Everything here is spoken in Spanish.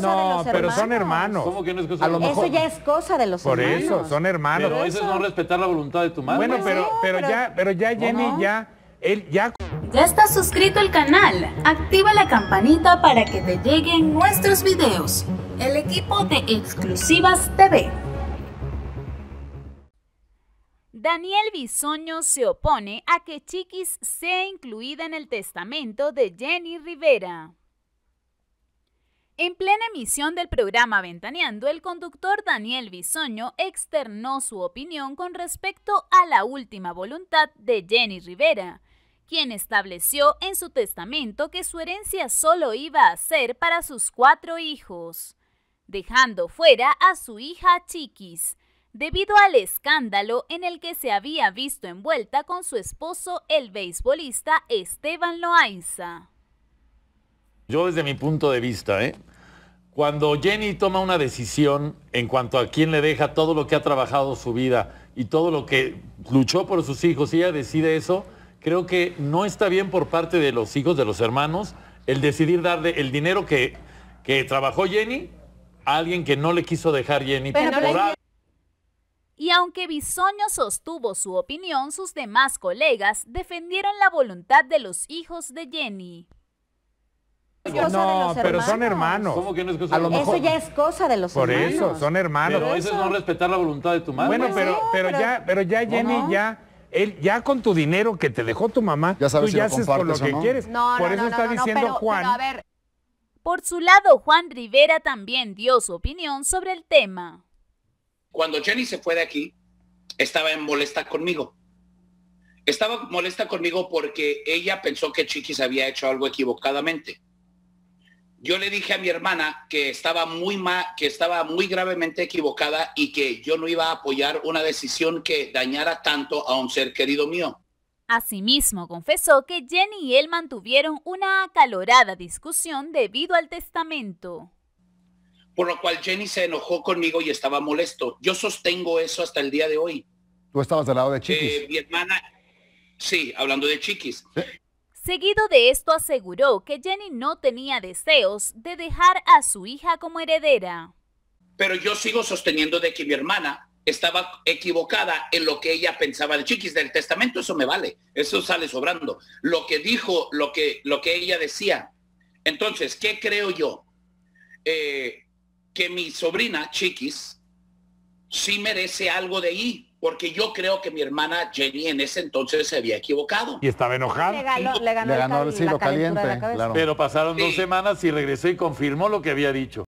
no, pero son hermanos. Eso ya es cosa de los hermanos. Por eso, son hermanos. Pero eso es no respetar la voluntad de tu madre. Bueno, pues pero, pero, ya, pero ya Jenny, ya, él ya. Ya estás suscrito al canal. Activa la campanita para que te lleguen nuestros videos. El equipo de Exclusivas TV. Daniel Bisoño se opone a que Chiquis sea incluida en el testamento de Jenny Rivera. En plena emisión del programa Ventaneando, el conductor Daniel Bisoño externó su opinión con respecto a la última voluntad de Jenny Rivera, quien estableció en su testamento que su herencia solo iba a ser para sus cuatro hijos, dejando fuera a su hija Chiquis, debido al escándalo en el que se había visto envuelta con su esposo, el beisbolista Esteban Loaiza. Yo desde mi punto de vista, ¿eh? cuando Jenny toma una decisión en cuanto a quién le deja todo lo que ha trabajado su vida y todo lo que luchó por sus hijos, y ella decide eso, creo que no está bien por parte de los hijos, de los hermanos, el decidir darle el dinero que, que trabajó Jenny a alguien que no le quiso dejar Jenny. y aunque Bisoño sostuvo su opinión, sus demás colegas defendieron la voluntad de los hijos de Jenny no, pero son hermanos. Eso ya es cosa de los hermanos. Por eso, son hermanos. Pero eso es no respetar la voluntad de tu madre. Bueno, pues pero, pero, ya, pero ya Jenny, ya él ya con tu dinero que te dejó tu mamá, ya sabes lo que quieres. Por eso está diciendo Juan. a ver. Por su lado, Juan Rivera también dio su opinión sobre el tema. Cuando Jenny se fue de aquí, estaba en molesta conmigo. Estaba molesta conmigo porque ella pensó que Chiquis había hecho algo equivocadamente yo le dije a mi hermana que estaba muy que estaba muy gravemente equivocada y que yo no iba a apoyar una decisión que dañara tanto a un ser querido mío. Asimismo, confesó que Jenny y él mantuvieron una acalorada discusión debido al testamento. Por lo cual Jenny se enojó conmigo y estaba molesto. Yo sostengo eso hasta el día de hoy. Tú estabas al lado de Chiquis. Eh, mi hermana, sí, hablando de Chiquis. Seguido de esto aseguró que Jenny no tenía deseos de dejar a su hija como heredera. Pero yo sigo sosteniendo de que mi hermana estaba equivocada en lo que ella pensaba de Chiquis del testamento, eso me vale, eso sale sobrando. Lo que dijo, lo que, lo que ella decía. Entonces, ¿qué creo yo? Eh, que mi sobrina Chiquis sí merece algo de ahí, porque yo creo que mi hermana Jenny en ese entonces se había equivocado. Y estaba enojada. Le ganó, el caliente. Pero pasaron dos semanas y regresó y confirmó lo que había dicho.